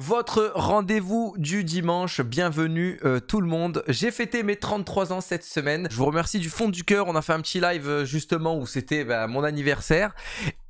Votre rendez-vous du dimanche, bienvenue euh, tout le monde. J'ai fêté mes 33 ans cette semaine. Je vous remercie du fond du cœur. On a fait un petit live euh, justement où c'était bah, mon anniversaire.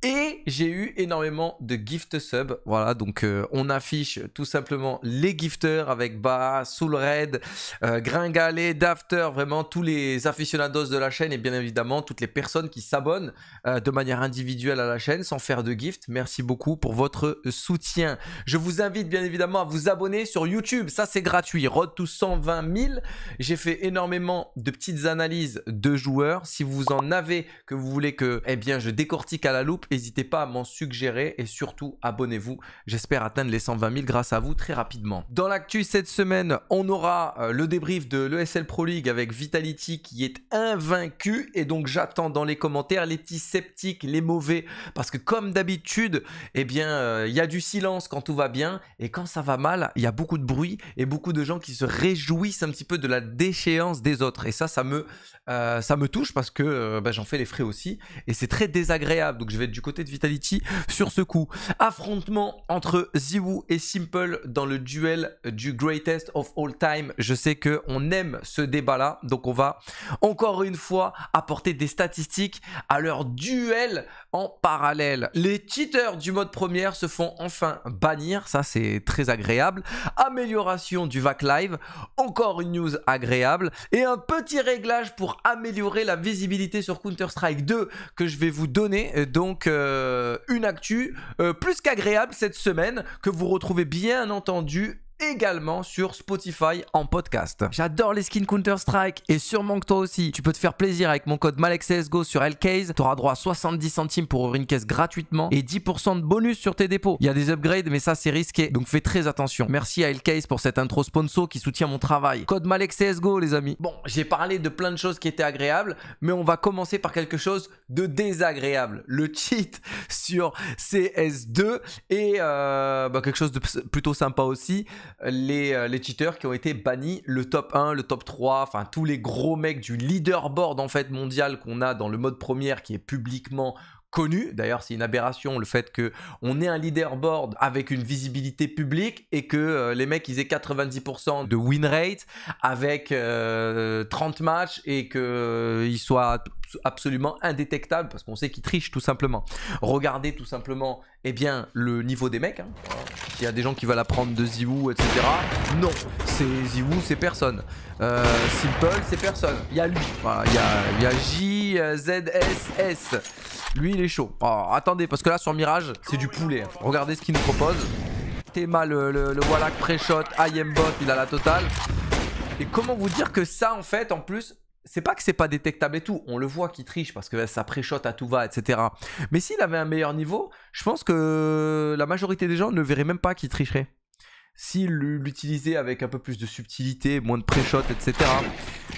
Et j'ai eu énormément de gift sub. Voilà, donc euh, on affiche tout simplement les gifteurs avec Baha, Soul Red, euh, Gringalet, Dafter, vraiment tous les aficionados de la chaîne et bien évidemment toutes les personnes qui s'abonnent euh, de manière individuelle à la chaîne sans faire de gift. Merci beaucoup pour votre soutien. Je vous invite bien évidemment à vous abonner sur YouTube. Ça, c'est gratuit. Road to 120 000. J'ai fait énormément de petites analyses de joueurs. Si vous en avez que vous voulez que, eh bien, je décortique à la loupe, N'hésitez pas à m'en suggérer et surtout abonnez-vous. J'espère atteindre les 120 000 grâce à vous très rapidement. Dans l'actu cette semaine, on aura euh, le débrief de l'ESL Pro League avec Vitality qui est invaincu et donc j'attends dans les commentaires les petits sceptiques, les mauvais parce que comme d'habitude, eh bien euh, il y a du silence quand tout va bien et quand ça va mal, il y a beaucoup de bruit et beaucoup de gens qui se réjouissent un petit peu de la déchéance des autres et ça ça me euh, ça me touche parce que bah, j'en fais les frais aussi et c'est très désagréable donc je vais être côté de Vitality sur ce coup. Affrontement entre Ziwoo et Simple dans le duel du greatest of all time. Je sais que on aime ce débat-là, donc on va encore une fois apporter des statistiques à leur duel en parallèle. Les cheaters du mode première se font enfin bannir, ça c'est très agréable. Amélioration du VAC Live, encore une news agréable et un petit réglage pour améliorer la visibilité sur Counter-Strike 2 que je vais vous donner. Euh, donc euh, une actu euh, plus qu'agréable cette semaine que vous retrouvez bien entendu également sur Spotify en podcast. J'adore les skins Counter-Strike et sûrement que toi aussi, tu peux te faire plaisir avec mon code MALEXCSGO sur LKS. Tu auras droit à 70 centimes pour ouvrir une caisse gratuitement et 10% de bonus sur tes dépôts. Il y a des upgrades, mais ça c'est risqué, donc fais très attention. Merci à LKS pour cette intro sponsor qui soutient mon travail. Code MALEXCSGO les amis. Bon, j'ai parlé de plein de choses qui étaient agréables, mais on va commencer par quelque chose de désagréable. Le cheat sur CS2 et euh, bah, quelque chose de plutôt sympa aussi les, euh, les cheaters qui ont été bannis, le top 1, le top 3, enfin tous les gros mecs du leaderboard en fait mondial qu'on a dans le mode première qui est publiquement connu. D'ailleurs, c'est une aberration le fait que on ait un leaderboard avec une visibilité publique et que euh, les mecs ils aient 90% de win rate avec 30 euh, matchs et qu'ils euh, ils soient absolument indétectables parce qu'on sait qu'ils trichent tout simplement. Regardez tout simplement eh bien, le niveau des mecs. Hein. il y a des gens qui veulent apprendre de Ziwu, etc. Non, c'est Ziwu, c'est personne. Simple, c'est personne. Il y a lui. il y a J, ZSS. Lui, il est chaud. Ah, attendez, parce que là, sur Mirage, c'est du poulet. Regardez ce qu'il nous propose. Théma, le, le, le Wallach pré-shot, I bot, il a la totale. Et comment vous dire que ça, en fait, en plus, c'est pas que c'est pas détectable et tout, on le voit qu'il triche parce que ça préchote à tout va, etc. Mais s'il avait un meilleur niveau, je pense que la majorité des gens ne verraient même pas qu'il tricherait. S'il l'utilisait avec un peu plus de subtilité, moins de pré-shot, etc.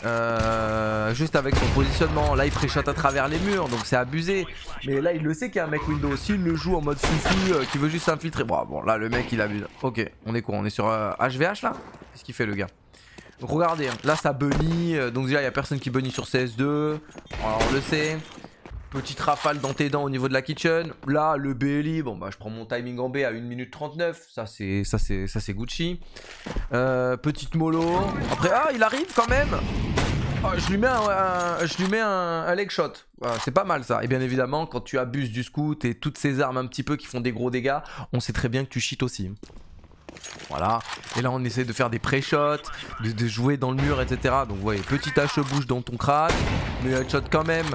Euh, juste avec son positionnement, là il pré-shot à travers les murs, donc c'est abusé. Mais là il le sait qu'il y a un mec Windows S'il le joue en mode foufou, euh, qui veut juste s'infiltrer. Bon, là le mec il abuse. Ok, on est quoi On est sur HVH euh, là Qu'est-ce qu'il fait le gars Regardez, hein. là ça bunny, donc déjà il n'y a personne qui bunny sur CS2, on le sait. Petite rafale dans tes dents au niveau de la kitchen. Là, le BLI, bon bah je prends mon timing en B à 1 minute 39. Ça c'est ça c'est ça c'est Gucci. Euh, petite mollo. Après ah il arrive quand même. Oh, je lui mets un, je lui mets un, leg shot. Ah, c'est pas mal ça. Et bien évidemment, quand tu abuses du scout et toutes ces armes un petit peu qui font des gros dégâts, on sait très bien que tu cheats aussi. Voilà. Et là, on essaie de faire des pré-shots, de, jouer dans le mur, etc. Donc, vous voyez, petite hache-bouche dans ton crâne, mais headshot quand même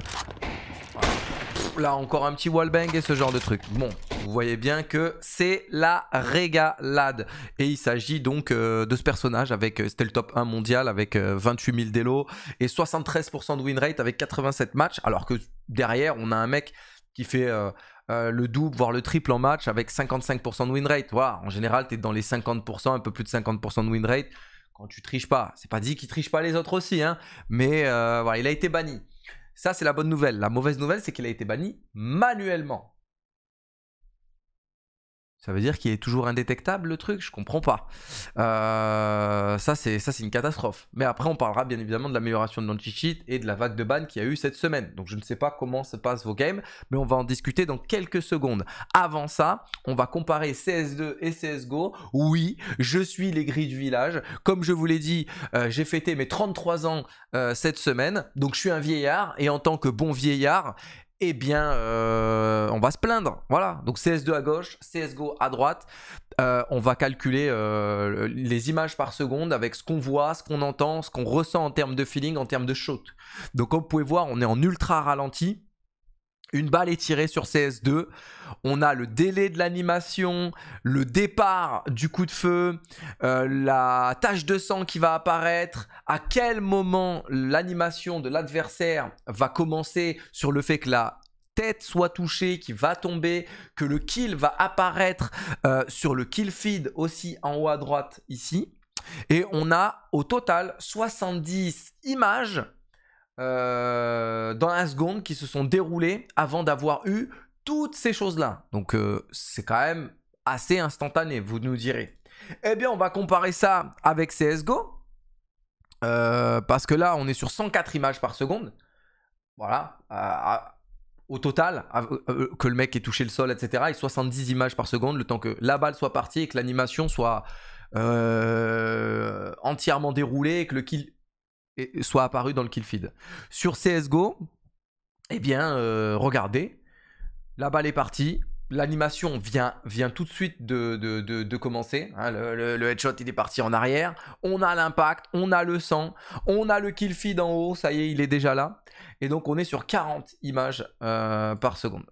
là encore un petit wallbang et ce genre de truc. Bon, vous voyez bien que c'est la régalade. Et il s'agit donc euh, de ce personnage avec, euh, c'était le top 1 mondial avec 28 euh, 000 délos et 73% de win rate avec 87 matchs. Alors que derrière, on a un mec qui fait le double, voire le triple en match avec 55% de win rate. en général, tu es dans les 50%, un peu plus de 50% de win rate quand tu triches pas. C'est pas dit qu'il triche pas les autres aussi, hein, mais voilà, il a été banni. Ça, c'est la bonne nouvelle. La mauvaise nouvelle, c'est qu'il a été banni manuellement. Ça veut dire qu'il est toujours indétectable le truc Je comprends pas. Euh, ça, c'est une catastrophe. Mais après, on parlera bien évidemment de l'amélioration de l'anti-cheat et de la vague de ban qu'il y a eu cette semaine. Donc je ne sais pas comment se passent vos games, mais on va en discuter dans quelques secondes. Avant ça, on va comparer CS2 et CSGO. Oui, je suis les grilles du village. Comme je vous l'ai dit, euh, j'ai fêté mes 33 ans euh, cette semaine. Donc je suis un vieillard et en tant que bon vieillard, eh bien, euh, on va se plaindre. Voilà. Donc CS2 à gauche, CSGO à droite. Euh, on va calculer euh, les images par seconde avec ce qu'on voit, ce qu'on entend, ce qu'on ressent en termes de feeling, en termes de shot. Donc comme vous pouvez voir, on est en ultra ralenti. Une balle est tirée sur CS2. On a le délai de l'animation, le départ du coup de feu, euh, la tache de sang qui va apparaître, à quel moment l'animation de l'adversaire va commencer sur le fait que la tête soit touchée, qui va tomber, que le kill va apparaître euh, sur le kill feed aussi en haut à droite ici. Et on a au total 70 images euh, dans la seconde qui se sont déroulées avant d'avoir eu toutes ces choses-là. Donc euh, c'est quand même assez instantané, vous nous direz. Eh bien, on va comparer ça avec CSGO. Euh, parce que là, on est sur 104 images par seconde. Voilà. au total, que le mec ait touché le sol, etc. Et 70 images par seconde, le temps que la balle soit partie et que l'animation soit entièrement déroulée et que le kill soit apparu dans le kill feed. Sur CSGO, eh bien, euh, regardez, la balle est partie. L'animation vient, vient tout de suite de, commencer. Hein. le, headshot, il est parti en arrière. On a l'impact, on a le sang, on a le kill feed en haut. Ça y est, il est déjà là. Et donc, on est sur 40 images euh, par seconde.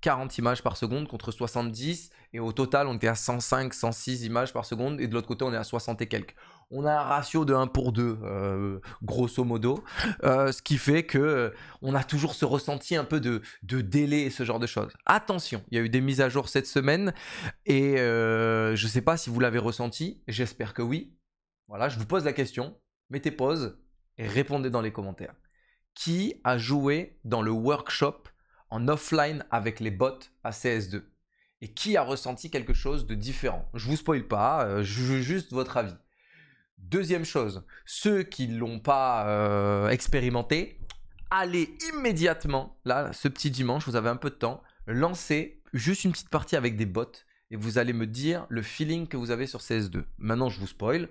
40 images par seconde contre 70. Et au total, on était à 105, 106 images par seconde. Et de l'autre côté, on est à 60 et quelques on a un ratio de 1 pour 2, euh, grosso modo, euh, ce qui fait que euh, on a toujours ce ressenti un peu de, délai et ce genre de choses. Attention, il y a eu des mises à jour cette semaine et je ne sais pas si vous l'avez ressenti, j'espère que oui. Voilà, je vous pose la question, mettez pause et répondez dans les commentaires. Qui a joué dans le workshop en offline avec les bots à CS2 et qui a ressenti quelque chose de différent. Je vous spoil pas, je veux juste votre avis. Deuxième chose, ceux qui ne l'ont pas euh, expérimenté, allez immédiatement, là, ce petit dimanche, vous avez un peu de temps, lancez juste une petite partie avec des bots et vous allez me dire le feeling que vous avez sur CS2. Maintenant, je vous spoil.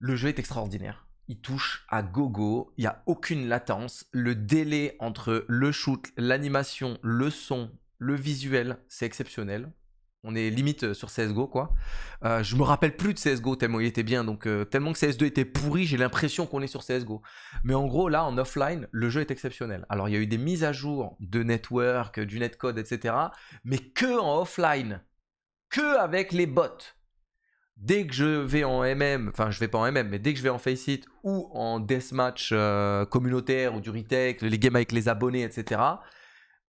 Le jeu est extraordinaire. Il touche à gogo, il n'y a aucune latence. Le délai entre le shoot, l'animation, le son, le visuel, c'est exceptionnel. On est limite euh, sur CSGO, quoi. Euh, je me rappelle plus de CSGO tellement il était bien. Donc, euh, tellement que CS2 était pourri, j'ai l'impression qu'on est sur CSGO. Mais en gros, là, en offline, le jeu est exceptionnel. Alors, il y a eu des mises à jour de network, du netcode, etc. Mais que en offline. Que avec les bots. Dès que je vais en MM, enfin, je vais pas en MM, mais dès que je vais en Face ou en Deathmatch communautaire ou du Retech, les games avec les abonnés, etc.,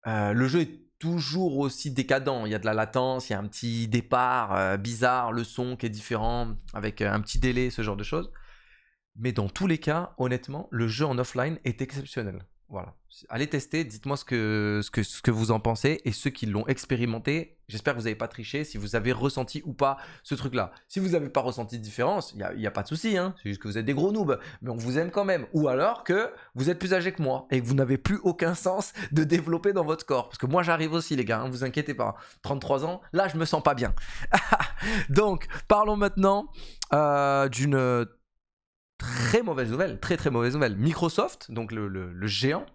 le jeu est toujours aussi décadent. Il y a de la latence, il y a un petit départ euh, bizarre, le son qui est différent, avec euh, un petit délai, ce genre de choses. Mais dans tous les cas, honnêtement, le jeu en offline est exceptionnel. Voilà. Allez tester, dites-moi ce que, ce, que, ce que vous en pensez et ceux qui l'ont expérimenté. J'espère que vous n'avez pas triché, si vous avez ressenti ou pas ce truc-là. Si vous n'avez pas ressenti de différence, il n'y a, a, pas de souci, hein. c'est juste que vous êtes des gros noobs, mais on vous aime quand même. Ou alors que vous êtes plus âgé que moi et que vous n'avez plus aucun sens de développer dans votre corps. Parce que moi j'arrive aussi les gars, ne hein, vous inquiétez pas. 33 ans, là je me sens pas bien. Donc parlons maintenant euh, d'une très mauvaise nouvelle, très très mauvaise nouvelle. Microsoft, donc le, géant,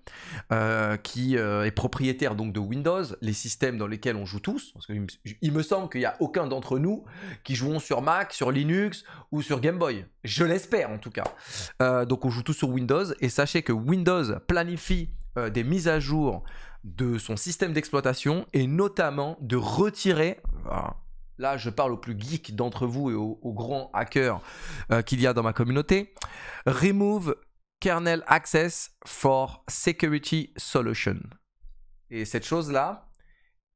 euh, qui euh, est propriétaire donc de Windows, les systèmes dans lesquels on joue tous, il me semble qu'il n'y a aucun d'entre nous qui jouons sur Mac, sur Linux ou sur Game Boy. Je l'espère en tout cas. Euh, donc on joue tous sur Windows et sachez que Windows planifie des mises à jour de son système d'exploitation et notamment de retirer, ah, Là, je parle aux plus geeks d'entre vous et aux, grands hackers euh, qu'il y a dans ma communauté. Remove kernel access for security solution. Et cette chose-là,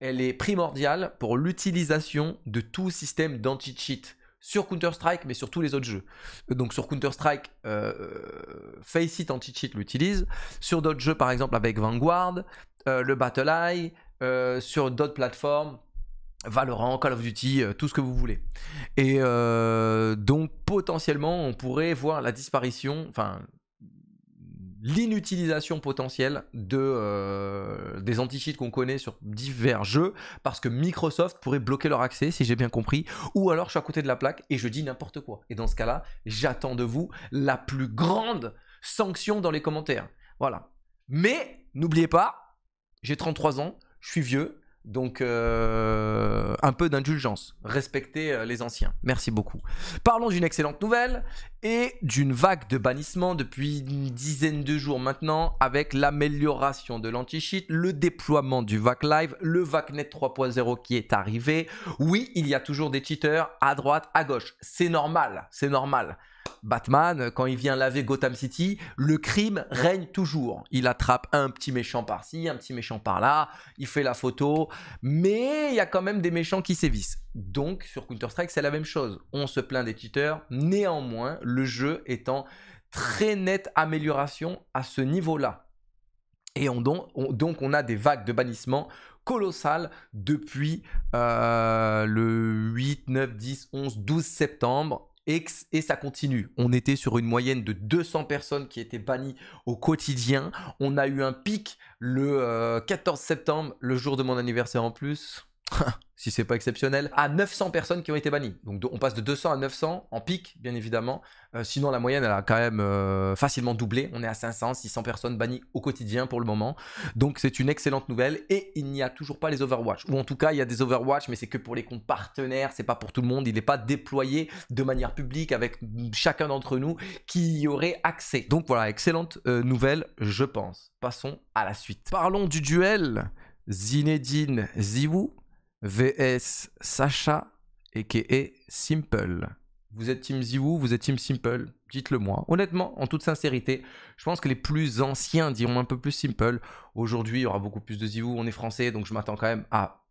elle est primordiale pour l'utilisation de tout système d'anti-cheat sur Counter-Strike, mais sur tous les autres jeux. Donc sur Counter-Strike, euh, euh, Faceit Anti-Cheat l'utilise. Sur d'autres jeux, par exemple avec Vanguard, le Battle Eye, sur d'autres plateformes, Valorant, Call of Duty, euh, tout ce que vous voulez. Et euh, donc potentiellement, on pourrait voir la disparition, enfin l'inutilisation potentielle de, euh, des anti-cheats qu'on connaît sur divers jeux parce que Microsoft pourrait bloquer leur accès, si j'ai bien compris, ou alors je suis à côté de la plaque et je dis n'importe quoi. Et dans ce cas-là, j'attends de vous la plus grande sanction dans les commentaires. Voilà. Mais n'oubliez pas, j'ai 33 ans, je suis vieux, donc, euh, un peu d'indulgence. Respectez euh, les anciens. Merci beaucoup. Parlons d'une excellente nouvelle et d'une vague de bannissement depuis une dizaine de jours maintenant avec l'amélioration de l'anti-cheat, le déploiement du VAC Live, le VACnet 3.0 qui est arrivé. Oui, il y a toujours des cheaters à droite, à gauche. C'est normal. C'est normal. Batman, quand il vient laver Gotham City, le crime règne toujours. Il attrape un petit méchant par-ci, un petit méchant par-là, il fait la photo, mais il y a quand même des méchants qui sévissent. Donc sur Counter-Strike, c'est la même chose. On se plaint des cheaters, néanmoins, le jeu est en très nette amélioration à ce niveau-là. Et donc on a des vagues de bannissement colossales depuis euh, le 8, 9, 10, 11, 12 septembre et, ça continue. On était sur une moyenne de 200 personnes qui étaient bannies au quotidien. On a eu un pic le 14 euh, septembre, le jour de mon anniversaire en plus. si c'est pas exceptionnel, à 900 personnes qui ont été bannies. Donc on passe de 200 à 900 en pic, bien évidemment. Euh, sinon, la moyenne, elle a quand même euh, facilement doublé. On est à 500, 600 personnes bannies au quotidien pour le moment. Donc c'est une excellente nouvelle. Et il n'y a toujours pas les Overwatch. Ou en tout cas, il y a des Overwatch, mais c'est que pour les comptes partenaires. C'est pas pour tout le monde. Il n'est pas déployé de manière publique avec chacun d'entre nous qui y aurait accès. Donc voilà, excellente euh, nouvelle, je pense. Passons à la suite. Parlons du duel Zinedine Ziwu. VS Sacha et qui est Simple. Vous êtes Team Ziwoo, vous êtes Team Simple, dites-le moi. Honnêtement, en toute sincérité, je pense que les plus anciens diront un peu plus Simple. Aujourd'hui, il y aura beaucoup plus de Ziwoo, on est français, donc je m'attends quand même à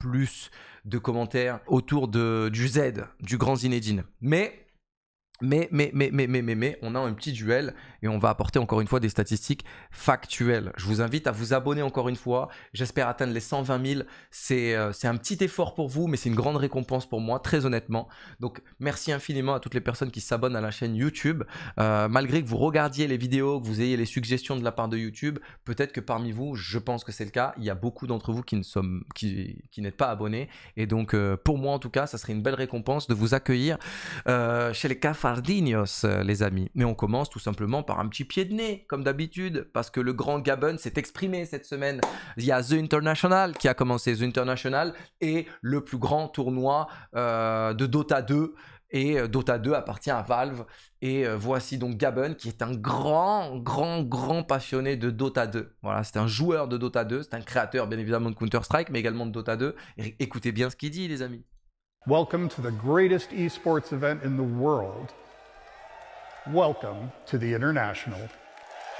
plus de commentaires autour de, du Z, du grand Zinedine. Mais mais, mais, mais, mais, mais, mais, on a un petit duel et on va apporter encore une fois des statistiques factuelles. Je vous invite à vous abonner encore une fois. J'espère atteindre les 120 000. Euh, c'est un petit effort pour vous, mais c'est une grande récompense pour moi, très honnêtement. Donc, merci infiniment à toutes les personnes qui s'abonnent à la chaîne YouTube. Euh, malgré que vous regardiez les vidéos, que vous ayez les suggestions de la part de YouTube, peut-être que parmi vous, je pense que c'est le cas, il y a beaucoup d'entre vous qui ne qui, n'êtes pas abonnés. Et donc, euh, pour moi en tout cas, ça serait une belle récompense de vous accueillir chez les cafards euh, les amis. Mais on commence tout simplement par un petit pied de nez, comme d'habitude, parce que le grand Gabon s'est exprimé cette semaine. Il y a The International qui a commencé. The International est le plus grand tournoi euh, de Dota 2 et euh, Dota 2 appartient à Valve. Et voici donc Gabon, qui est un grand, grand, grand passionné de Dota 2. Voilà, c'est un joueur de Dota 2, c'est un créateur bien évidemment de Counter-Strike, mais également de Dota 2. écoutez bien ce qu'il dit, les amis. Welcome to the greatest esports event in the world. Welcome to the International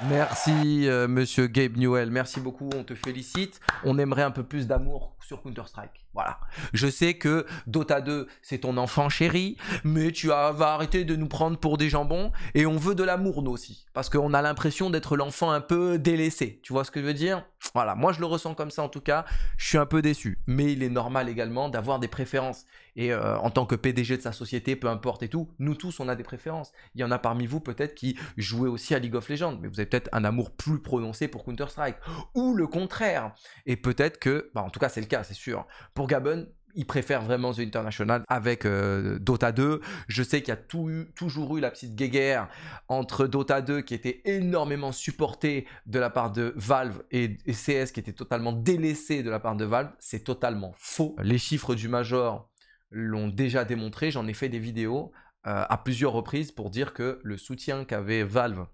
Merci, euh, monsieur Gabe Newell. Merci beaucoup. On te félicite. On aimerait un peu plus d'amour sur Counter-Strike. Voilà. Je sais que Dota 2, c'est ton enfant chéri, mais tu as, vas arrêter de nous prendre pour des jambons. Et on veut de l'amour, nous aussi. Parce qu'on a l'impression d'être l'enfant un peu délaissé. Tu vois ce que je veux dire Voilà. Moi, je le ressens comme ça, en tout cas. Je suis un peu déçu. Mais il est normal également d'avoir des préférences. Et euh, en tant que PDG de sa société, peu importe et tout, nous tous, on a des préférences. Il y en a parmi vous, peut-être, qui jouaient aussi à League of Legends. Mais vous avez peut-être un amour plus prononcé pour Counter-Strike. Ou le contraire. Et peut-être que, bah, en tout cas, c'est le cas c'est sûr. Pour Gabon, il préfère vraiment The International avec euh, Dota 2. Je sais qu'il y a toujours eu la petite guéguerre entre Dota 2 qui était énormément supporté de la part de Valve et, CS qui était totalement délaissé de la part de Valve. C'est totalement faux. Les chiffres du Major l'ont déjà démontré. J'en ai fait des vidéos euh, à plusieurs reprises pour dire que le soutien qu'avait Valve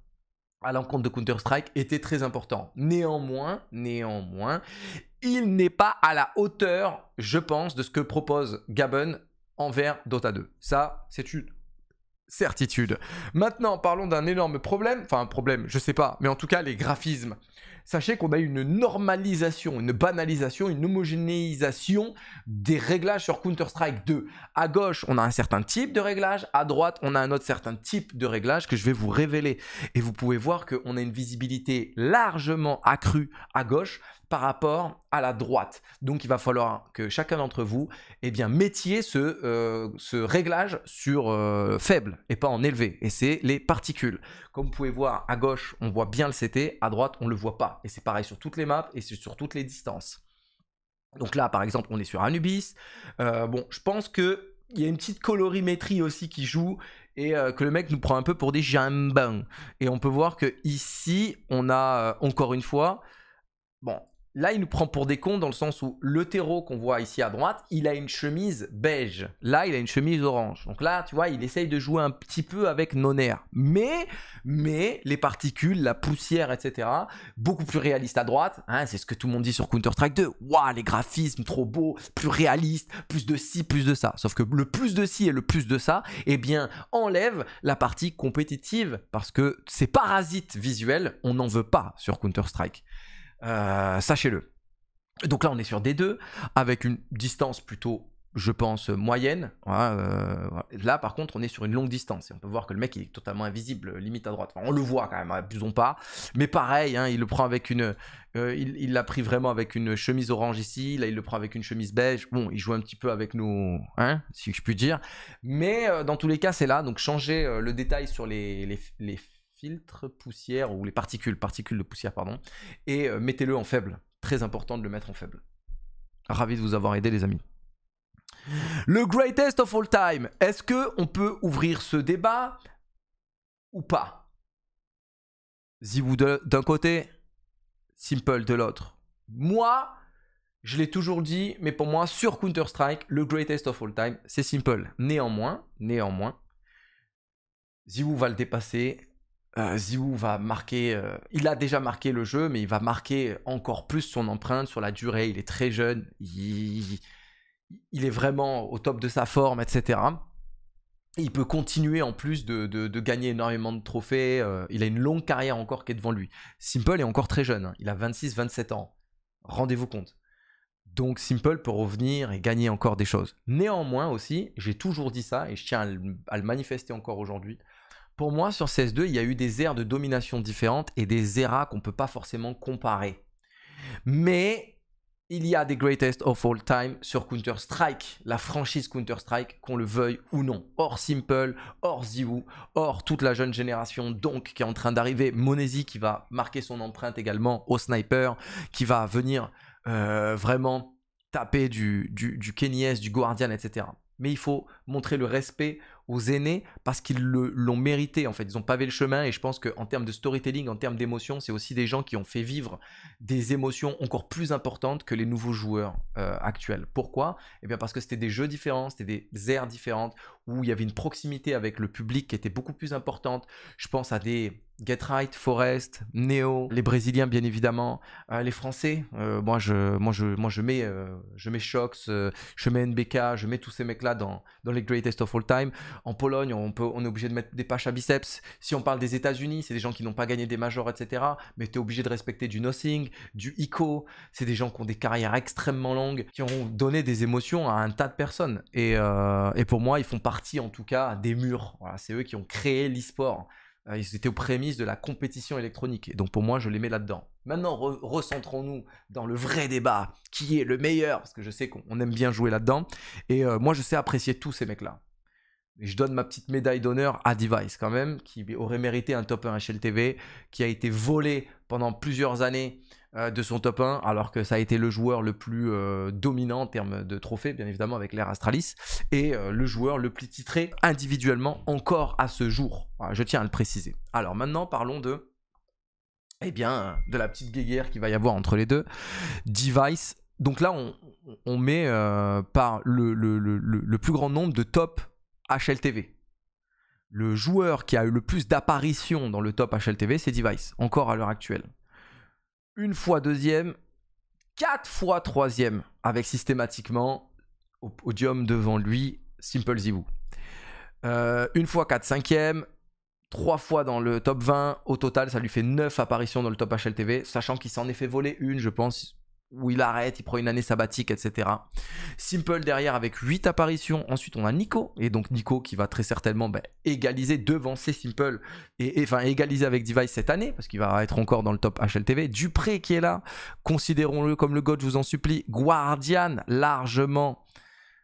à l'encontre de Counter-Strike était très important. Néanmoins, néanmoins, il n'est pas à la hauteur, je pense, de ce que propose Gabon envers Dota 2. Ça, c'est une certitude. Maintenant, parlons d'un énorme problème, enfin un problème, je sais pas, mais en tout cas les graphismes. Sachez qu'on a une normalisation, une banalisation, une homogénéisation des réglages sur Counter-Strike 2. À gauche, on a un certain type de réglage, à droite, on a un autre certain type de réglage que je vais vous révéler. Et vous pouvez voir qu'on a une visibilité largement accrue à gauche, par rapport à la droite. Donc il va falloir que chacun d'entre vous eh bien, mettiez euh, ce, réglage sur euh, faible et pas en élevé. Et c'est les particules. Comme vous pouvez voir, à gauche, on voit bien le CT, à droite, on ne le voit pas. Et c'est pareil sur toutes les maps et sur toutes les distances. Donc là, par exemple, on est sur Anubis. Euh, bon, je pense que il y a une petite colorimétrie aussi qui joue et que le mec nous prend un peu pour des jambins. Et on peut voir que ici, on a encore une fois, bon, Là, il nous prend pour des cons dans le sens où le terreau qu'on voit ici à droite, il a une chemise beige. Là, il a une chemise orange. Donc là, tu vois, il essaye de jouer un petit peu avec nos nerfs. Mais, mais les particules, la poussière, etc., beaucoup plus réaliste à droite. Hein, c'est ce que tout le monde dit sur Counter-Strike 2. Waouh, les graphismes, trop beaux, plus réaliste, plus de ci, plus de ça. Sauf que le plus de ci et le plus de ça, eh bien, enlève la partie compétitive. Parce que ces parasites visuels, on n'en veut pas sur Counter-Strike. Euh, sachez-le. Donc là, on est sur des deux avec une distance plutôt, je pense, moyenne. Hein, euh, là, par contre, on est sur une longue distance et on peut voir que le mec il est totalement invisible, limite à droite. on le voit quand même, abusons hein, pas. Mais pareil, hein, il le prend avec une, euh, il l'a pris vraiment avec une chemise orange ici. Là, il le prend avec une chemise beige. Bon, il joue un petit peu avec nous, hein, si je puis dire. Mais dans tous les cas, c'est là. Donc, changer le détail sur les, les, les filtre poussière ou les particules, particules de poussière, pardon, et euh, mettez-le en faible. Très important de le mettre en faible. Ravi de vous avoir aidé, les amis. Le greatest of all time. Est-ce que on peut ouvrir ce débat ou pas Zibou d'un côté, Simple de l'autre. Moi, je l'ai toujours dit, mais pour moi, sur Counter-Strike, le greatest of all time, c'est Simple. Néanmoins, néanmoins, Zibou va le dépasser euh, Ziou va marquer, euh, il a déjà marqué le jeu, mais il va marquer encore plus son empreinte sur la durée. Il est très jeune, il, est vraiment au top de sa forme, etc. il peut continuer en plus de, gagner énormément de trophées. Euh, il a une longue carrière encore qui est devant lui. Simple est encore très jeune, hein. il a 26-27 ans. Rendez-vous compte. Donc Simple peut revenir et gagner encore des choses. Néanmoins aussi, j'ai toujours dit ça et je tiens à le manifester encore aujourd'hui pour moi, sur CS2, il y a eu des aires de domination différentes et des eras qu'on ne peut pas forcément comparer. Mais il y a des greatest of all time sur Counter-Strike, la franchise Counter-Strike, qu'on le veuille ou non. Or Simple, hors Ziwu, or toute la jeune génération donc qui est en train d'arriver. Monesi qui va marquer son empreinte également au sniper, qui va venir euh, vraiment taper du, du, du du Guardian, etc. Mais il faut montrer le respect aux aînés parce qu'ils l'ont mérité. En fait, ils ont pavé le chemin et je pense qu'en termes de storytelling, en termes d'émotion, c'est aussi des gens qui ont fait vivre des émotions encore plus importantes que les nouveaux joueurs euh, actuels. Pourquoi et eh bien parce que c'était des jeux différents, c'était des aires différentes où il y avait une proximité avec le public qui était beaucoup plus importante. Je pense à des Get Right, Forest, Neo, les Brésiliens bien évidemment, euh, les Français. Euh, moi, je, moi, je, moi, je mets, euh, je mets Shox, je mets NBK, je mets tous ces mecs-là dans, dans les Greatest of All Time. En Pologne, on, peut, on est obligé de mettre des paches à biceps. Si on parle des États-Unis, c'est des gens qui n'ont pas gagné des majors, etc. Mais tu es obligé de respecter du Nothing, du ICO. C'est des gens qui ont des carrières extrêmement longues, qui ont donné des émotions à un tas de personnes. Et, et pour moi, ils font partie en tout cas des murs. c'est eux qui ont créé l'e-sport. Euh, ils étaient aux prémices de la compétition électronique. Et donc pour moi, je les mets là-dedans. Maintenant, recentrons-nous dans le vrai débat. Qui est le meilleur Parce que je sais qu'on aime bien jouer là-dedans. Et euh, moi, je sais apprécier tous ces mecs-là. je donne ma petite médaille d'honneur à Device quand même, qui aurait mérité un top 1 HLTV, qui a été volé pendant plusieurs années euh, de son top 1, alors que ça a été le joueur le plus euh, dominant en termes de trophées, bien évidemment, avec l'ère Astralis, et euh, le joueur le plus titré individuellement encore à ce jour. je tiens à le préciser. Alors maintenant, parlons de. Eh bien, de la petite guéguerre qu'il va y avoir entre les deux. Device. Donc là, on, met par le, le plus grand nombre de top HLTV le joueur qui a eu le plus d'apparitions dans le top HLTV, c'est Device, encore à l'heure actuelle une fois deuxième, quatre fois troisième, avec systématiquement au podium devant lui Simple Zibou. Euh, une fois 4 5 trois 3 fois dans le top 20. Au total, ça lui fait 9 apparitions dans le top HLTV, sachant qu'il s'en est fait voler une, je pense, où il arrête, il prend une année sabbatique, etc. Simple derrière avec 8 apparitions. Ensuite, on a Nico. Et donc, Nico qui va très certainement bah, égaliser, devancer Simple. Et, enfin, égaliser avec Device cette année, parce qu'il va être encore dans le top HLTV. Dupré qui est là. Considérons-le comme le god je vous en supplie. Guardian, largement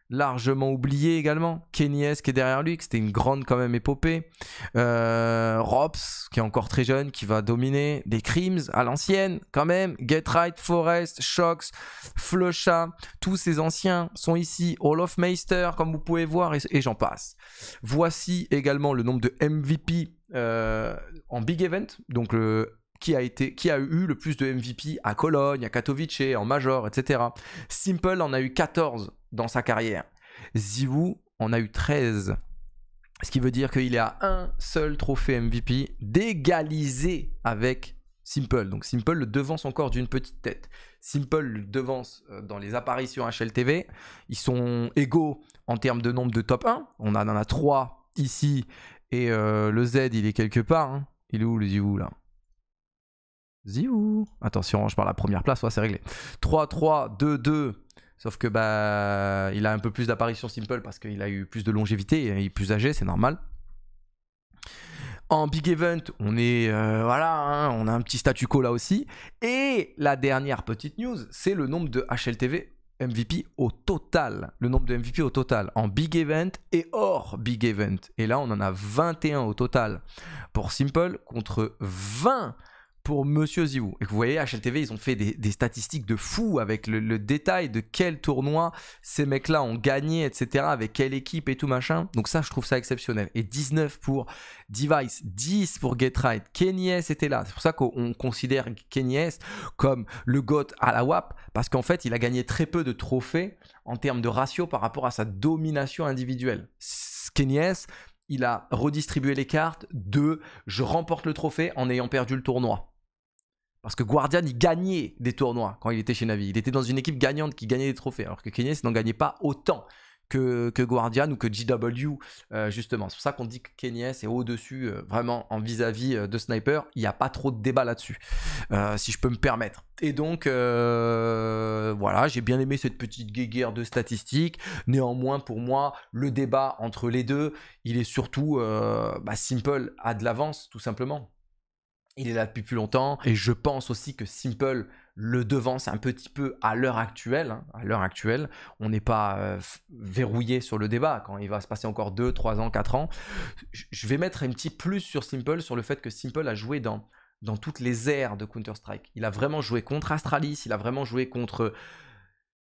largement oublié également. Kenny S qui est derrière lui, que c'était une grande quand même épopée. Euh, Robs qui est encore très jeune, qui va dominer. Des crimes à l'ancienne quand même. Get Right, Forest, Shox, Flocha, tous ces anciens sont ici. of Meister comme vous pouvez voir et, j'en passe. Voici également le nombre de MVP euh, en big event, donc le qui a, eu le plus de MVP à Cologne, à Katowice, en Major, etc. Simple en a eu 14 dans sa carrière. Ziwu en a eu 13. Ce qui veut dire qu'il est à un seul trophée MVP d'égaliser avec Simple. Donc Simple le devance encore d'une petite tête. Simple le devance euh, dans les apparitions HLTV. Ils sont égaux en termes de nombre de top 1. On en a 3 ici. Et euh, le Z, il est quelque part. Hein. Il est où le Ziwu là Ziou. Attention, je parle à la première place, c'est réglé. 3, 3, 2, 2. Sauf que bah il a un peu plus d'apparition simple parce qu'il a eu plus de longévité, il est plus âgé, c'est normal. En big event, on est euh, voilà, hein, on a un petit statu quo là aussi. Et la dernière petite news, c'est le nombre de HLTV MVP au total, le nombre de MVP au total en big event et hors big event. Et là, on en a 21 au total pour Simple contre 20 pour Monsieur Zivou. Et vous voyez, HLTV, ils ont fait des, statistiques de fou avec le, détail de quel tournoi ces mecs-là ont gagné, etc., avec quelle équipe et tout machin. Donc ça, je trouve ça exceptionnel. Et 19 pour Device, 10 pour GetRight. Kenyes était là. C'est pour ça qu'on considère Kenyes comme le GOAT à la WAP, parce qu'en fait, il a gagné très peu de trophées en termes de ratio par rapport à sa domination individuelle. Kenyes, il a redistribué les cartes de je remporte le trophée en ayant perdu le tournoi. Parce que Guardian, il gagnait des tournois quand il était chez Navi. Il était dans une équipe gagnante qui gagnait des trophées, alors que Keynes n'en gagnait pas autant. Que, Guardian ou que GW, euh, justement. C'est pour ça qu'on dit que Kenyes est au-dessus, euh, vraiment, en vis-à-vis euh, de Sniper. Il n'y a pas trop de débat là-dessus, si je peux me permettre. Et donc, voilà, j'ai bien aimé cette petite guéguerre de statistiques. Néanmoins, pour moi, le débat entre les deux, il est surtout, bah, Simple à de l'avance, tout simplement. Il est là depuis plus longtemps. Et je pense aussi que Simple le devance un petit peu à l'heure actuelle. Hein, à l'heure actuelle, on n'est pas euh, verrouillé sur le débat quand il va se passer encore 2, 3 ans, 4 ans. Je vais mettre un petit plus sur Simple, sur le fait que Simple a joué dans, dans toutes les aires de Counter-Strike. Il a vraiment joué contre Astralis, il a vraiment joué contre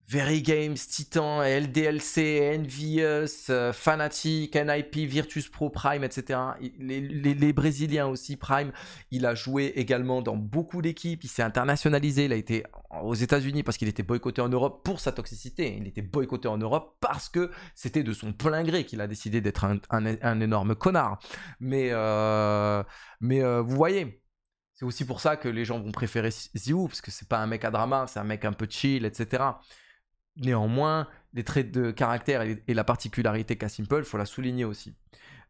Very Games, Titan, LDLC, Envious, euh, Fanatic, NIP, Virtus Pro Prime, etc. Les, Brésiliens aussi, Prime. Il a joué également dans beaucoup d'équipes. Il s'est internationalisé. Il a été aux États-Unis parce qu'il était boycotté en Europe pour sa toxicité. Il était boycotté en Europe parce que c'était de son plein gré qu'il a décidé d'être un, énorme connard. Mais, euh, mais euh, vous voyez, c'est aussi pour ça que les gens vont préférer Ziou, parce que c'est pas un mec à drama, c'est un mec un peu chill, etc. Néanmoins, les traits de caractère et, la particularité qu'a Simple, faut la souligner aussi.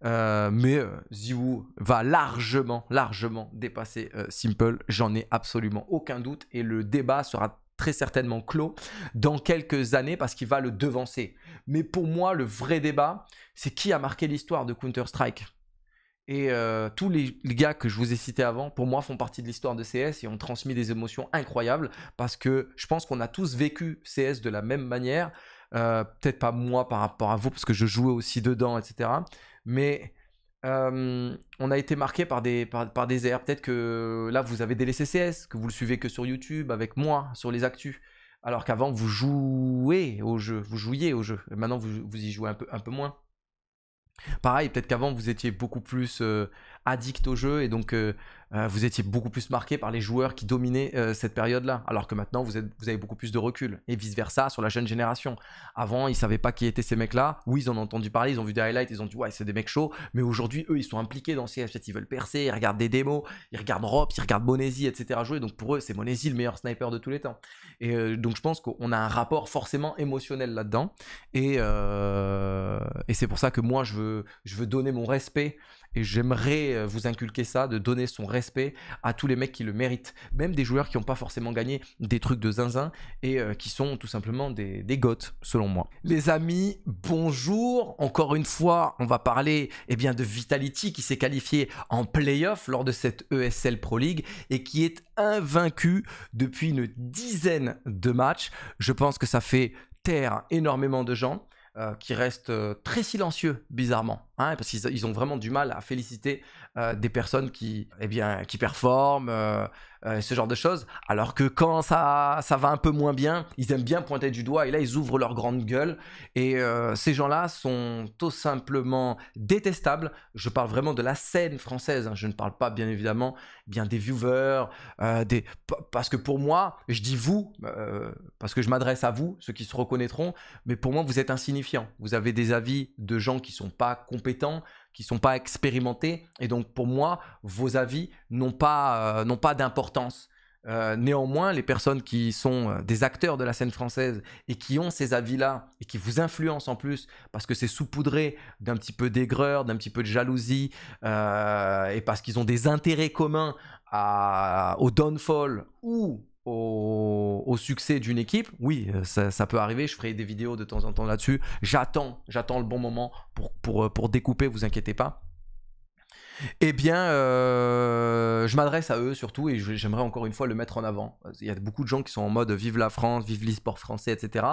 Euh, mais euh, Ziwoo va largement, largement dépasser euh, Simple. J'en ai absolument aucun doute. Et le débat sera très certainement clos dans quelques années parce qu'il va le devancer. Mais pour moi, le vrai débat, c'est qui a marqué l'histoire de Counter-Strike et euh, tous les, gars que je vous ai cités avant, pour moi, font partie de l'histoire de CS et ont transmis des émotions incroyables parce que je pense qu'on a tous vécu CS de la même manière. Euh, peut-être pas moi par rapport à vous parce que je jouais aussi dedans, etc. Mais euh, on a été marqué par des, par, airs. Peut-être que là, vous avez délaissé CS, que vous le suivez que sur YouTube avec moi, sur les actus. Alors qu'avant, vous jouez au jeu, vous jouiez au jeu. maintenant, vous, vous y jouez un peu, un peu moins. Pareil, peut-être qu'avant vous étiez beaucoup plus euh, addict au jeu et donc euh, euh, vous étiez beaucoup plus marqué par les joueurs qui dominaient euh, cette période-là, alors que maintenant vous, vous, avez beaucoup plus de recul, et vice-versa sur la jeune génération. Avant, ils ne savaient pas qui étaient ces mecs-là, oui, ils en ont entendu parler, ils ont vu des highlights, ils ont dit ouais, c'est des mecs chauds, mais aujourd'hui, eux, ils sont impliqués dans CS, 7 ils veulent percer, ils regardent des démos, ils regardent Rob, ils regardent Monesi, etc. jouer, donc pour eux, c'est Monesi le meilleur sniper de tous les temps. Et euh, donc je pense qu'on a un rapport forcément émotionnel là-dedans, et, et c'est pour ça que moi, je veux, je veux donner mon respect et j'aimerais euh, vous inculquer ça, de donner son respect à tous les mecs qui le méritent. Même des joueurs qui n'ont pas forcément gagné des trucs de zinzin et euh, qui sont tout simplement des, des selon moi. Les amis, bonjour. Encore une fois, on va parler eh bien, de Vitality qui s'est qualifié en playoff lors de cette ESL Pro League et qui est invaincu depuis une dizaine de matchs. Je pense que ça fait taire énormément de gens euh, qui restent très silencieux, bizarrement. Hein, parce qu'ils ont vraiment du mal à féliciter euh, des personnes qui, eh bien, qui performent, euh, euh, ce genre de choses. Alors que quand ça, ça va un peu moins bien, ils aiment bien pointer du doigt et là ils ouvrent leur grande gueule. Et ces gens-là sont tout simplement détestables. Je parle vraiment de la scène française. Hein. Je ne parle pas bien évidemment bien des viewers, des parce que pour moi, je dis vous parce que je m'adresse à vous, ceux qui se reconnaîtront. Mais pour moi, vous êtes insignifiants. Vous avez des avis de gens qui sont pas complètement compétents, qui sont pas expérimentés. Et donc, pour moi, vos avis n'ont pas, euh, pas d'importance. Euh, néanmoins, les personnes qui sont euh, des acteurs de la scène française et qui ont ces avis-là et qui vous influencent en plus parce que c'est saupoudré d'un petit peu d'aigreur, d'un petit peu de jalousie et parce qu'ils ont des intérêts communs au downfall ou au, succès d'une équipe, oui, euh, ça, peut arriver, je ferai des vidéos de temps en temps là-dessus. J'attends, j'attends le bon moment pour, pour, euh, pour, découper, vous inquiétez pas. Eh bien, euh, je m'adresse à eux surtout et j'aimerais encore une fois le mettre en avant. Il y a beaucoup de gens qui sont en mode vive la France, vive l'e-sport français, etc.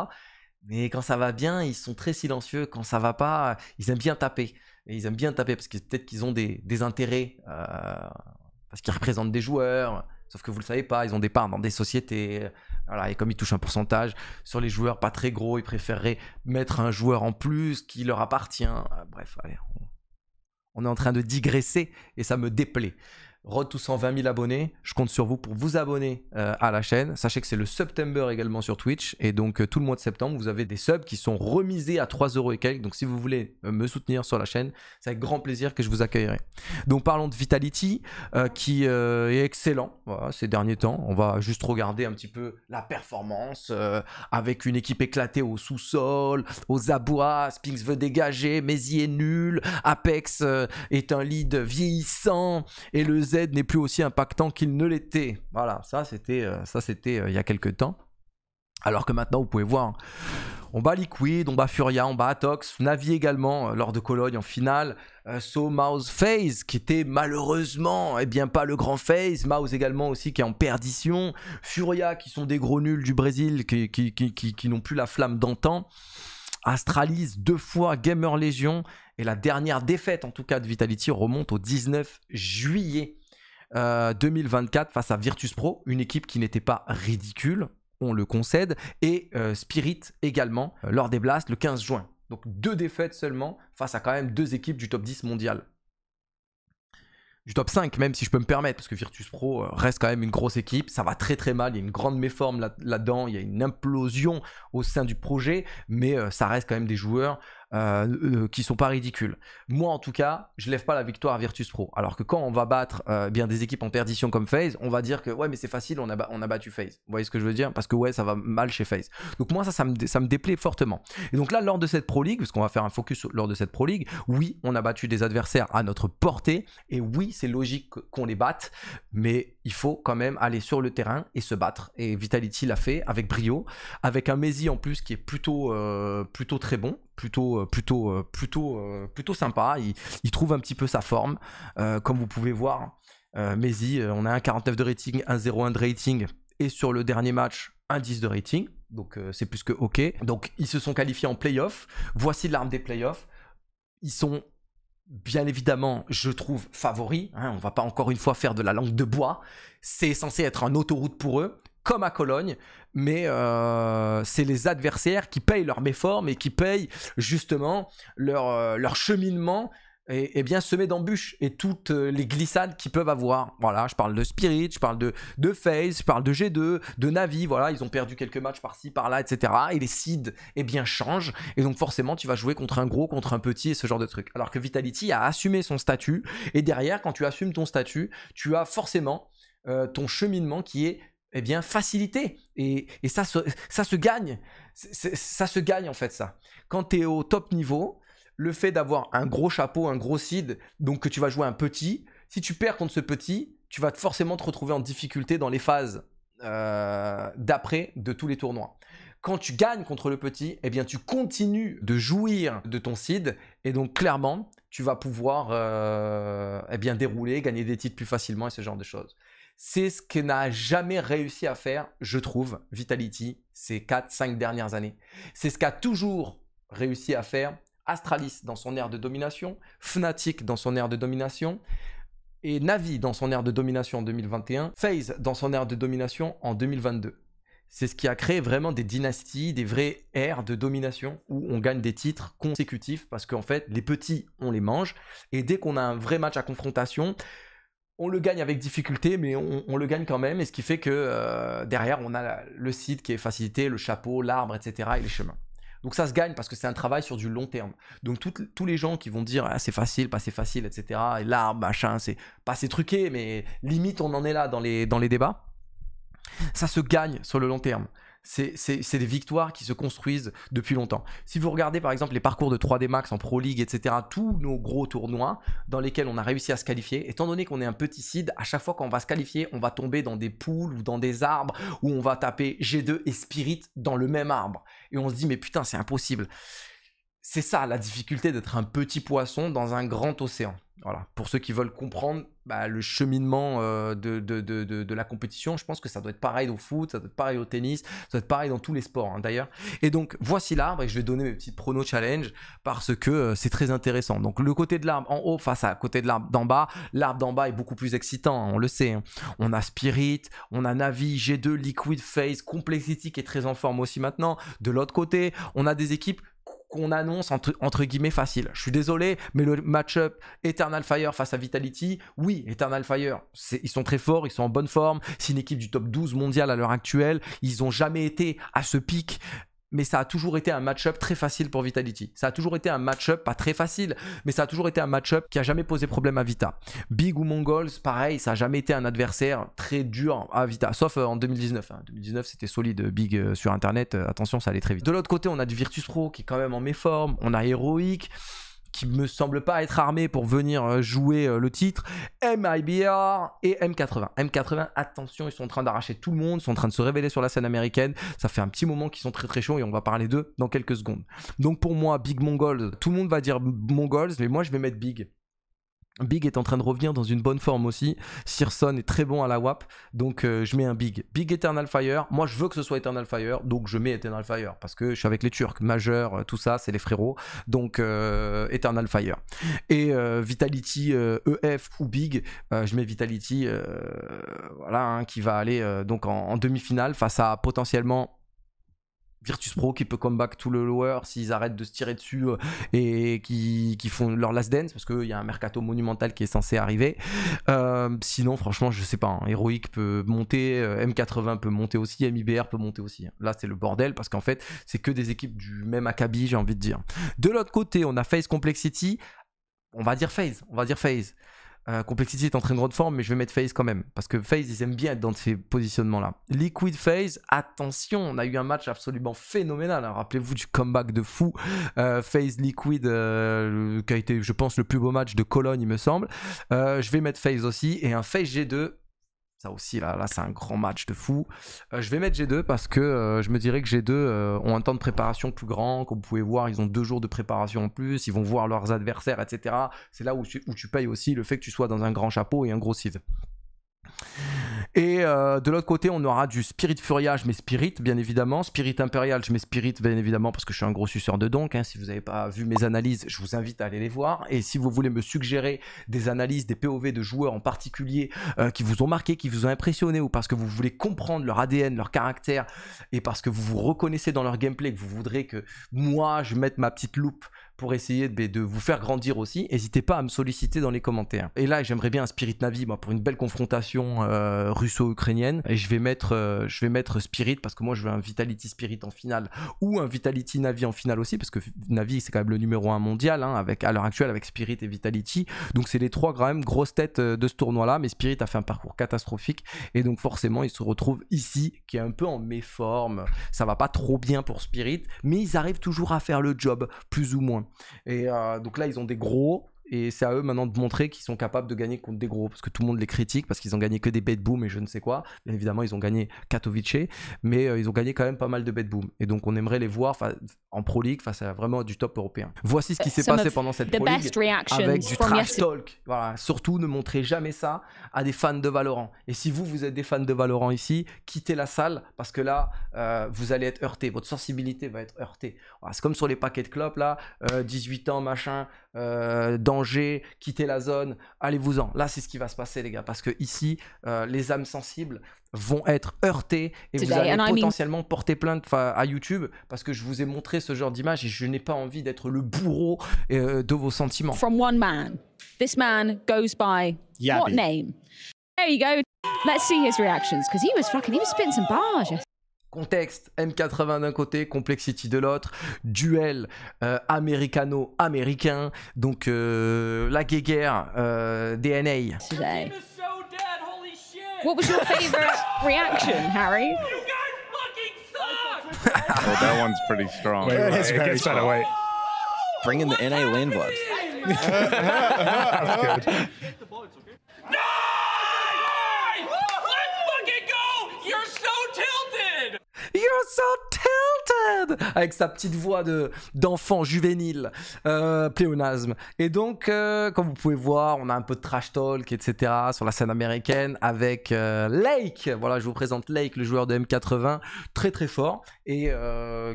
Mais quand ça va bien, ils sont très silencieux. Quand ça va pas, ils aiment bien taper. Et ils aiment bien taper parce que peut-être qu'ils ont des, des intérêts, parce qu'ils représentent des joueurs, Sauf que vous le savez pas, ils ont des parts dans des sociétés. Euh, voilà, et comme ils touchent un pourcentage sur les joueurs pas très gros, ils préféreraient mettre un joueur en plus qui leur appartient. Euh, bref, on, on est en train de digresser et ça me déplaît. Road to 120 000 abonnés. Je compte sur vous pour vous abonner euh, à la chaîne. Sachez que c'est le September également sur Twitch. Et donc, euh, tout le mois de septembre, vous avez des subs qui sont remisés à 3 euros et quelques. Donc, si vous voulez euh, me soutenir sur la chaîne, c'est avec grand plaisir que je vous accueillerai. Donc, parlons de Vitality, qui est excellent voilà, ces derniers temps. On va juste regarder un petit peu la performance avec une équipe éclatée au sous-sol, aux abois. Spinks veut dégager, est nul. Apex est un lead vieillissant. Et le n'est plus aussi impactant qu'il ne l'était. Voilà, ça c'était euh, ça c'était euh, il y a quelques temps. Alors que maintenant, vous pouvez voir, on bat Liquid, on bat Furia, on bat Atox, Navi également euh, lors de Cologne en finale. So Mouse Phase qui était malheureusement et eh bien pas le grand Phase, Mouse également aussi qui est en perdition, Furia qui sont des gros nuls du Brésil qui, qui, n'ont plus la flamme d'antan. Astralis deux fois, Gamer Legion et la dernière défaite en tout cas de Vitality remonte au 19 juillet 2024 euh, face à Virtus Pro, une équipe qui n'était pas ridicule, on le concède, et euh, Spirit également euh, lors des Blasts le 15 juin. Donc deux défaites seulement face à quand même deux équipes du top 10 mondial. Du top 5 même si je peux me permettre, parce que Virtus Pro reste quand même une grosse équipe, ça va très très mal, il y a une grande méforme là-dedans, il y a une implosion au sein du projet, mais ça reste quand même des joueurs euh, qui sont pas ridicules. Moi, en tout cas, je lève pas la victoire à Virtus Pro. Alors que quand on va battre euh, bien des équipes en perdition comme FaZe, on va dire que ouais, mais c'est facile, on a, on a battu FaZe. Vous voyez ce que je veux dire Parce que ouais, ça va mal chez FaZe. Donc moi, ça, ça me, ça me déplaît fortement. Et donc là, lors de cette Pro League, parce qu'on va faire un focus lors de cette Pro League, oui, on a battu des adversaires à notre portée, et oui, c'est logique qu'on les batte, mais il faut quand même aller sur le terrain et se battre. Et Vitality l'a fait avec brio, avec un Messi en plus qui est plutôt, euh, plutôt très bon, plutôt, euh, plutôt, euh, plutôt, euh, plutôt sympa. Il, trouve un petit peu sa forme. comme vous pouvez voir, mais Maisy, on a un 49 de rating, un 0,1 de rating. Et sur le dernier match, un 10 de rating. Donc c'est plus que OK. Donc ils se sont qualifiés en playoff. Voici l'arme des playoffs. Ils sont bien évidemment, je trouve, favoris. Hein. on va pas encore une fois faire de la langue de bois. C'est censé être un autoroute pour eux comme à Cologne, mais euh, c'est les adversaires qui payent leur méforme et qui payent justement leur, euh, leur cheminement et, et, bien semé d'embûches et toutes euh, les glissades qu'ils peuvent avoir. Voilà, je parle de Spirit, je parle de, de FaZe, je parle de G2, de Navi, voilà, ils ont perdu quelques matchs par-ci, par-là, etc. Et les seeds, et eh bien, changent. Et donc, forcément, tu vas jouer contre un gros, contre un petit et ce genre de truc. Alors que Vitality a assumé son statut. Et derrière, quand tu assumes ton statut, tu as forcément ton cheminement qui est eh bien, facilité. Et, ça, se, gagne. Ça se gagne, en fait, ça. Quand tu es au top niveau, le fait d'avoir un gros chapeau, un gros seed, donc que tu vas jouer un petit, si tu perds contre ce petit, tu vas forcément te retrouver en difficulté dans les phases euh, d'après de tous les tournois. Quand tu gagnes contre le petit, eh bien, tu continues de jouir de ton seed. Et donc, clairement, tu vas pouvoir euh, eh bien, dérouler, gagner des titres plus facilement et ce genre de choses. C'est ce que n'a jamais réussi à faire, je trouve, Vitality ces 4-5 dernières années. C'est ce qu'a toujours réussi à faire Astralis dans son ère de domination, Fnatic dans son ère de domination, et Navi dans son ère de domination en 2021, FaZe dans son ère de domination en 2022. C'est ce qui a créé vraiment des dynasties, des vraies ères de domination où on gagne des titres consécutifs parce qu'en fait, les petits, on les mange. Et dès qu'on a un vrai match à confrontation, on le gagne avec difficulté, mais on, le gagne quand même, et ce qui fait que euh, derrière, on a le site qui est facilité, le chapeau, l'arbre, etc., et les chemins. Donc ça se gagne parce que c'est un travail sur du long terme. Donc tous les gens qui vont dire ah, c'est facile, pas c'est facile, etc., et l'arbre, machin, c'est pas c'est truqué, mais limite on en est là dans dans les débats, ça se gagne sur le long terme c'est des victoires qui se construisent depuis longtemps. Si vous regardez par exemple les parcours de 3D Max en Pro League, etc., tous nos gros tournois dans lesquels on a réussi à se qualifier, étant donné qu'on est un petit seed, à chaque fois qu'on va se qualifier, on va tomber dans des poules ou dans des arbres où on va taper G2 et Spirit dans le même arbre. Et on se dit, mais putain, c'est impossible. C'est ça la difficulté d'être un petit poisson dans un grand océan. Voilà. Pour ceux qui veulent comprendre bah, le cheminement euh, de, la compétition, je pense que ça doit être pareil au foot, ça doit être pareil au tennis, ça doit être pareil dans tous les sports hein, d'ailleurs. Et donc voici l'arbre et je vais donner mes petites pronos challenge parce que euh, c'est très intéressant. Donc le côté de l'arbre en haut face à côté de l'arbre d'en bas, l'arbre d'en bas est beaucoup plus excitant, hein, on le sait. Hein. On a Spirit, on a Navi, G2, Liquid Face, Complexity qui est très en forme aussi maintenant. De l'autre côté, on a des équipes qu'on annonce entre, guillemets facile. Je suis désolé, mais le match-up Eternal Fire face à Vitality, oui, Eternal Fire, ils sont très forts, ils sont en bonne forme, c'est une équipe du top 12 mondial à l'heure actuelle, ils n'ont jamais été à ce pic mais ça a toujours été un match-up très facile pour Vitality. Ça a toujours été un match-up, pas très facile, mais ça a toujours été un match-up qui a jamais posé problème à Vita. Big ou Mongols, pareil, ça a jamais été un adversaire très dur à Vita, sauf euh, en 2019. 2019, hein. c'était solide, euh, Big euh, sur Internet, attention, ça allait très vite. De l'autre côté, on a du Virtus Pro qui est quand même en méforme, on a Heroic, qui me semble pas être armé pour venir euh, jouer euh, le titre, MIBR et M80. M80, attention, ils sont en train d'arracher tout le monde, ils sont en train de se révéler sur la scène américaine. Ça fait un petit moment qu'ils sont très très chauds et on va parler d'eux dans quelques secondes. Donc pour moi, Big Mongols, tout le monde va dire Mongols, mais moi je vais mettre Big. Big est en train de revenir dans une bonne forme aussi. Sirson est très bon à la WAP, donc euh, je mets un Big. Big Eternal Fire, moi je veux que ce soit Eternal Fire, donc je mets Eternal Fire, parce que je suis avec les Turcs, Majeur, euh, tout ça, c'est les frérots, donc euh, Eternal Fire. Et Vitality EF e ou Big, je mets Vitality, voilà, hein, qui va aller donc en demi-finale face à potentiellement Virtus Pro qui peut comeback tout le lower s'ils arrêtent de se tirer dessus euh, et qui, font leur last dance parce qu'il y a un mercato monumental qui est censé arriver. Euh, sinon, franchement, je sais pas. Hein, Heroic peut monter, euh, M80 peut monter aussi, MIBR peut monter aussi. Hein. Là, c'est le bordel parce qu'en fait, c'est que des équipes du même acabit, j'ai envie de dire. De l'autre côté, on a Phase Complexity. On va dire Phase. On va dire Phase. Euh, Complexity est en train de forme, mais je vais mettre Phase quand même. Parce que Phase, ils aiment bien être dans ces positionnements-là. Liquid Phase, attention, on a eu un match absolument phénoménal. Rappelez-vous du comeback de fou. Euh, Phase Liquid, euh, qui a été, je pense, le plus beau match de Cologne, il me semble. je vais mettre Phase aussi. Et un Phase G2 ça aussi, là, là c'est un grand match de fou. Euh, je vais mettre G2 parce que euh, je me dirais que G2 euh, ont un temps de préparation plus grand. Comme vous pouvez voir, ils ont deux jours de préparation en plus. Ils vont voir leurs adversaires, etc. C'est là où tu, où tu payes aussi le fait que tu sois dans un grand chapeau et un gros seed. Et euh, de l'autre côté, on aura du Spirit Furia, je mets Spirit, bien évidemment. Spirit Impérial je mets Spirit, bien évidemment, parce que je suis un gros suceur de dons hein. Si vous n'avez pas vu mes analyses, je vous invite à aller les voir. Et si vous voulez me suggérer des analyses, des POV de joueurs en particulier euh, qui vous ont marqué, qui vous ont impressionné, ou parce que vous voulez comprendre leur ADN, leur caractère, et parce que vous vous reconnaissez dans leur gameplay, que vous voudrez que moi, je mette ma petite loupe pour essayer de, vous faire grandir aussi, n'hésitez pas à me solliciter dans les commentaires. Et là, j'aimerais bien un Spirit Navi moi, pour une belle confrontation euh, russo-ukrainienne. Et euh, je vais, mettre, Spirit parce que moi, je veux un Vitality Spirit en finale ou un Vitality Navi en finale aussi parce que Navi, c'est quand même le numéro 1 mondial hein, avec, à l'heure actuelle avec Spirit et Vitality. Donc, c'est les trois quand même grosses têtes euh, de ce tournoi-là. Mais Spirit a fait un parcours catastrophique et donc, forcément, il se retrouve ici qui est un peu en méforme. Ça va pas trop bien pour Spirit, mais ils arrivent toujours à faire le job, plus ou moins. Et euh, donc là, ils ont des gros, et c'est à eux maintenant de montrer qu'ils sont capables de gagner contre des gros. Parce que tout le monde les critique parce qu'ils ont gagné que des BetBoom et je ne sais quoi. évidemment, ils ont gagné Katowice, mais euh, ils ont gagné quand même pas mal de BetBoom. Et donc, on aimerait les voir en Pro League face à vraiment du top européen. Voici ce qui s'est passé pendant cette Pro League avec du trash talk. Voilà. Surtout, ne montrez jamais ça à des fans de Valorant. Et si vous, vous êtes des fans de Valorant ici, quittez la salle parce que là, euh, vous allez être heurté. Votre sensibilité va être heurtée. c'est comme sur les paquets de clopes là, 18 euh, ans, machin, euh, danger, quittez la zone, allez-vous-en. Là, c'est ce qui va se passer, les gars, parce que ici, euh, les âmes sensibles vont être heurtées et vous allez potentiellement porter plainte à YouTube parce que je vous ai montré ce genre d'image et je n'ai pas envie d'être le bourreau euh, de vos sentiments. From one man, this man goes by what name? There you go. Let's see his reactions because he was fucking, he was spitting some bars. Contexte M80 d'un côté, Complexity de l'autre, duel euh, américano-américain, donc euh, la guéguerre euh, DNA. Today. What was your favorite reaction, Harry? You guys fucking suck! well, that one's pretty strong. Wait, wait, it gets better. Wait. Bring in the NA land blood. That's good. No! so Avec sa petite voix de d'enfant juvénile, euh, pléonasme. Et donc, euh, comme vous pouvez voir, on a un peu de trash talk, etc. sur la scène américaine avec euh, Lake. Voilà, je vous présente Lake, le joueur de M80, très très fort et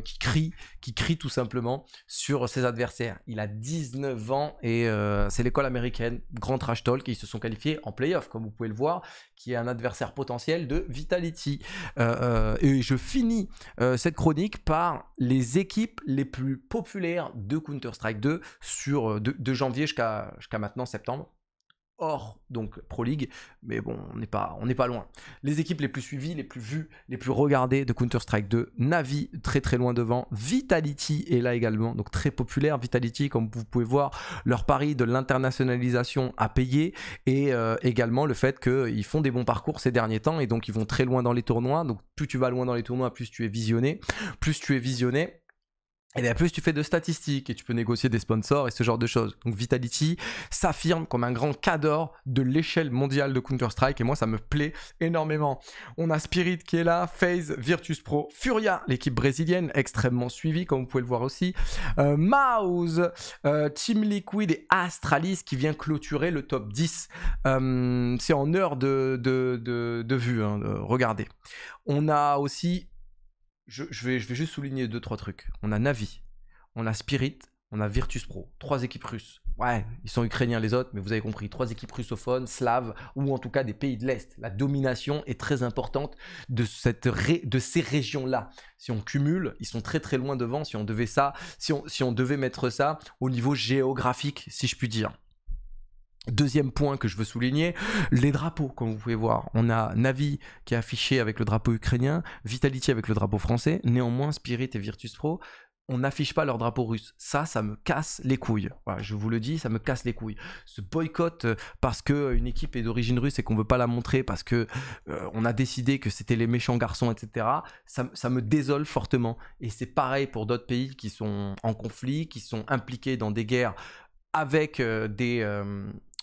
qui crie, qui crie tout simplement sur ses adversaires. Il a 19 ans et c'est l'école américaine, grand trash talk, et ils se sont qualifiés en playoff, comme vous pouvez le voir, qui est un adversaire potentiel de Vitality. et je finis cette chronique par les équipes les plus populaires de Counter-Strike 2 sur, euh, de, janvier jusqu'à maintenant, septembre hors donc Pro League, mais bon, on n'est pas, pas loin. Les équipes les plus suivies, les plus vues, les plus regardées de Counter Strike 2, Navi très très loin devant, Vitality est là également, donc très populaire. Vitality, comme vous pouvez voir, leur pari de l'internationalisation a payé et euh, également le fait qu'ils font des bons parcours ces derniers temps et donc ils vont très loin dans les tournois. Donc plus tu vas loin dans les tournois, plus tu es visionné, plus tu es visionné et bien plus tu fais de statistiques et tu peux négocier des sponsors et ce genre de choses. Donc Vitality s'affirme comme un grand cadre de l'échelle mondiale de Counter-Strike et moi ça me plaît énormément. On a Spirit qui est là, FaZe, Virtus Pro, Furia, l'équipe brésilienne extrêmement suivie comme vous pouvez le voir aussi, euh, Mouse, euh, Team Liquid et Astralis qui vient clôturer le top 10. Euh, c'est en heure de, de, vue, hein, regardez. On a aussi je, vais, juste souligner deux, trois trucs. On a Navi, on a Spirit, on a Virtus Pro, trois équipes russes. Ouais, ils sont ukrainiens les autres, mais vous avez compris, trois équipes russophones, slaves, ou en tout cas des pays de l'Est. La domination est très importante de, cette de ces régions-là. Si on cumule, ils sont très très loin devant, si on devait ça, si on devait mettre ça au niveau géographique, si je puis dire. Deuxième point que je veux souligner, les drapeaux, comme vous pouvez voir. On a Navi qui est affiché avec le drapeau ukrainien, Vitality avec le drapeau français, néanmoins Spirit et Virtus Pro, on n'affiche pas leur drapeau russe. Ça, ça me casse les couilles. je vous le dis, ça me casse les couilles. Ce boycott euh, parce qu'une euh, équipe est d'origine russe et qu'on ne veut pas la montrer parce qu'on euh, a décidé que c'était les méchants garçons, etc. Ça, me désole fortement. Et c'est pareil pour d'autres pays qui sont en conflit, qui sont impliqués dans des guerres avec des,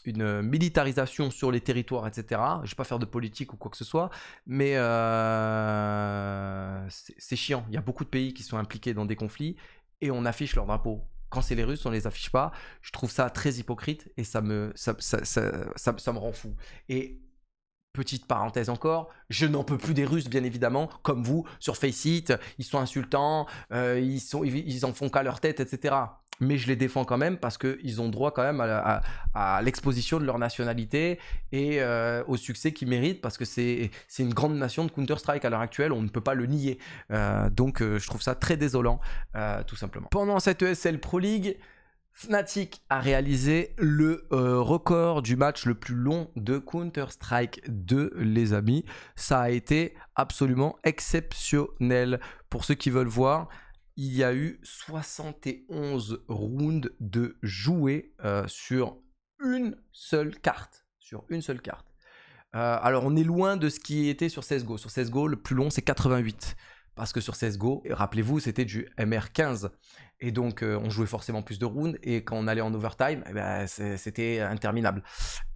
une militarisation sur les territoires, etc. Je ne vais pas faire de politique ou quoi que ce soit, mais euh, c'est chiant. Il y a beaucoup de pays qui sont impliqués dans des conflits et on affiche leur drapeau. Quand c'est les Russes, on les affiche pas. Je trouve ça très hypocrite et ça me, ça, me rend fou. Et Petite parenthèse encore, je n'en peux plus des Russes, bien évidemment, comme vous, sur Faceit, ils sont insultants, euh, ils, sont, ils, ils en font qu'à leur tête, etc mais je les défends quand même parce qu'ils ont droit quand même à, l'exposition de leur nationalité et euh, au succès qu'ils méritent parce que c'est une grande nation de Counter-Strike à l'heure actuelle, on ne peut pas le nier. Euh, donc euh, je trouve ça très désolant, tout simplement. Pendant cette ESL Pro League, Fnatic a réalisé le record du match le plus long de Counter-Strike 2, les amis. Ça a été absolument exceptionnel. Pour ceux qui veulent voir, il y a eu 71 rounds de jouets euh, sur une seule carte. Sur une seule carte. Euh, alors, on est loin de ce qui était sur CSGO. Sur CSGO, le plus long, c'est 88. Parce que sur CSGO, rappelez-vous, c'était du MR15. Et donc, euh, on jouait forcément plus de rounds. Et quand on allait en overtime, eh ben, c'était interminable.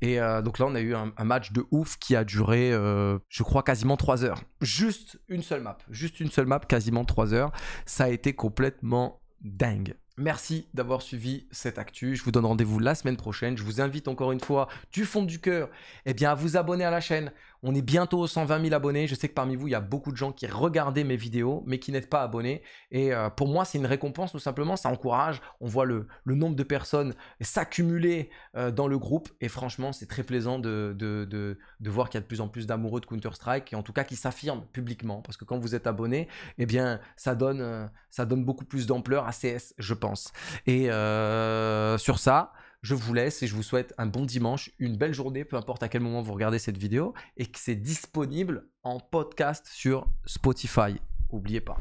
Et euh, donc là, on a eu un, match de ouf qui a duré, euh, je crois, quasiment 3 heures. Juste une seule map. Juste une seule map, quasiment 3 heures. Ça a été complètement dingue. Merci d'avoir suivi cette actu. Je vous donne rendez-vous la semaine prochaine. Je vous invite encore une fois du fond du cœur eh bien, à vous abonner à la chaîne. On est bientôt aux 120 000 abonnés. Je sais que parmi vous, il y a beaucoup de gens qui regardaient mes vidéos mais qui n'êtes pas abonnés. Et euh, pour moi, c'est une récompense tout simplement. Ça encourage. On voit le, nombre de personnes s'accumuler euh, dans le groupe. Et franchement, c'est très plaisant de, voir qu'il y a de plus en plus d'amoureux de Counter-Strike et en tout cas qui s'affirment publiquement. Parce que quand vous êtes abonné, eh bien, ça donne, euh, ça donne beaucoup plus d'ampleur à CS, je pense. Et euh, sur ça, je vous laisse et je vous souhaite un bon dimanche, une belle journée, peu importe à quel moment vous regardez cette vidéo, et que c'est disponible en podcast sur Spotify. N'oubliez pas.